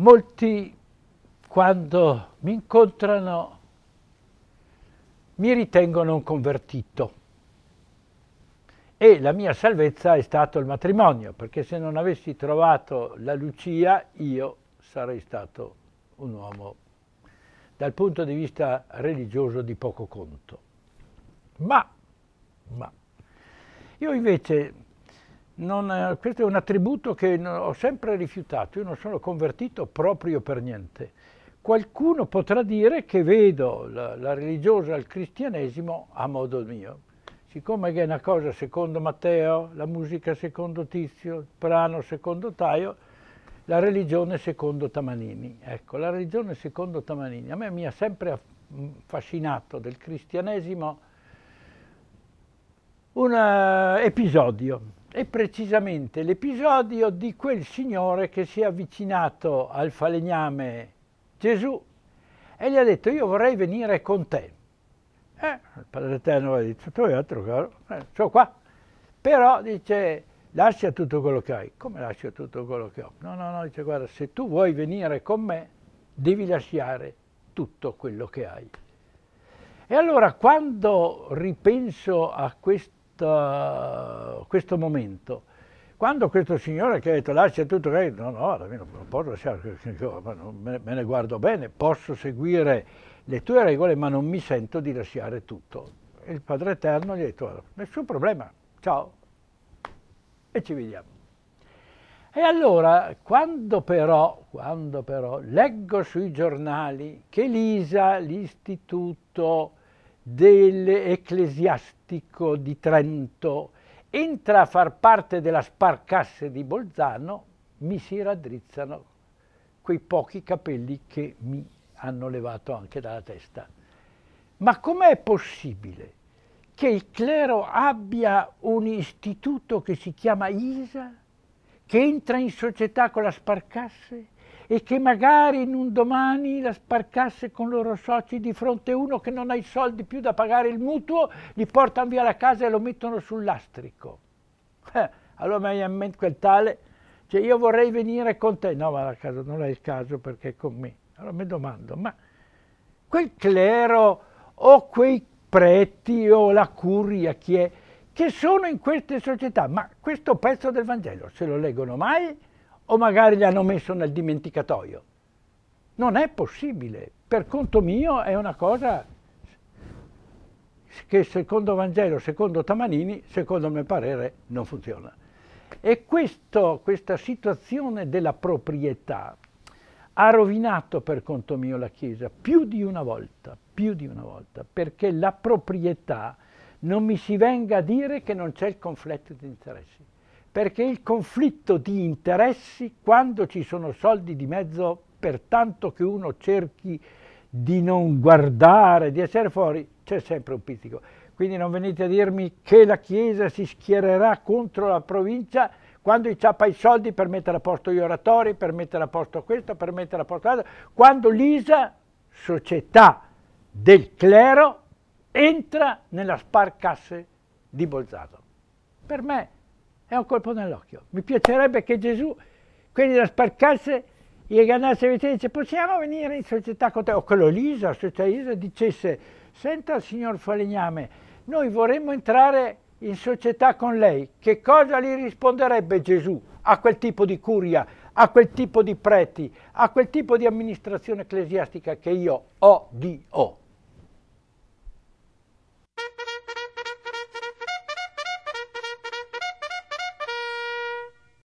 Molti quando mi incontrano mi ritengono un convertito e la mia salvezza è stato il matrimonio, perché se non avessi trovato la Lucia io sarei stato un uomo dal punto di vista religioso di poco conto. Ma, ma io invece non, eh, questo è un attributo che ho sempre rifiutato, io non sono convertito proprio per niente. Qualcuno potrà dire che vedo la, la religiosa al cristianesimo a modo mio. Siccome è una cosa secondo Matteo, la musica secondo Tizio, il prano secondo Taio, la religione secondo Tamanini. Ecco, la religione secondo Tamanini. A me mi ha sempre affascinato del cristianesimo un eh, episodio è precisamente l'episodio di quel signore che si è avvicinato al falegname Gesù e gli ha detto io vorrei venire con te. Eh, il padre eterno ha detto tu è altro caro, eh, sono qua. Però dice lascia tutto quello che hai. Come lascio tutto quello che ho? No, no, no, dice guarda se tu vuoi venire con me devi lasciare tutto quello che hai. E allora quando ripenso a questa questo, momento, quando questo signore che ha detto lascia tutto, no, no, non posso lasciare, me ne guardo bene, posso seguire le tue regole ma non mi sento di lasciare tutto. E il Padre Eterno gli ha detto, nessun problema, ciao, e ci vediamo. E allora, quando però, quando però, leggo sui giornali che l'ISA, l'istituto dell'ecclesiastico di Trento, entra a far parte della sparcasse di Bolzano, mi si raddrizzano quei pochi capelli che mi hanno levato anche dalla testa. Ma com'è possibile che il clero abbia un istituto che si chiama ISA, che entra in società con la sparcasse, e che magari in un domani la sparcasse con i loro soci di fronte a uno che non ha i soldi più da pagare il mutuo, gli portano via la casa e lo mettono sul lastrico. Eh, allora mi viene in mente quel tale, cioè io vorrei venire con te, no ma la casa, non è il caso perché è con me. Allora mi domando, ma quel clero o quei preti o la curia chi è, che sono in queste società, ma questo pezzo del Vangelo se lo leggono mai? o magari li hanno messo nel dimenticatoio. Non è possibile. Per conto mio è una cosa che secondo Vangelo, secondo Tamanini, secondo il mio parere, non funziona. E questo, questa situazione della proprietà ha rovinato per conto mio la Chiesa più di una volta, più di una volta, perché la proprietà non mi si venga a dire che non c'è il conflitto di interessi perché il conflitto di interessi, quando ci sono soldi di mezzo, per tanto che uno cerchi di non guardare, di essere fuori, c'è sempre un pizzico. Quindi non venite a dirmi che la Chiesa si schiererà contro la provincia quando inciappa i soldi per mettere a posto gli oratori, per mettere a posto questo, per mettere a posto l'altro, quando l'ISA, società del clero, entra nella sparcasse di Bolzano. Per me è un colpo nell'occhio. Mi piacerebbe che Gesù, quelli la sparcasse e ganasse e dice possiamo venire in società con te? O che la società Isa, dicesse senta signor Falegname, noi vorremmo entrare in società con lei. Che cosa gli risponderebbe Gesù a quel tipo di curia, a quel tipo di preti, a quel tipo di amministrazione ecclesiastica che io ho odio?